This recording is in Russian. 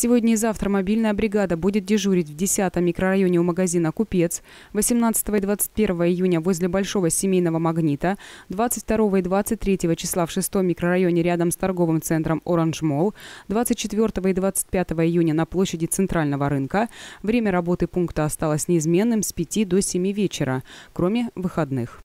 Сегодня и завтра мобильная бригада будет дежурить в 10 микрорайоне у магазина «Купец», 18 и 21 июня возле Большого семейного магнита, 22 и 23 числа в 6 микрорайоне рядом с торговым центром «Оранж Молл», 24 и 25 июня на площади Центрального рынка. Время работы пункта осталось неизменным с 5 до 7 вечера, кроме выходных.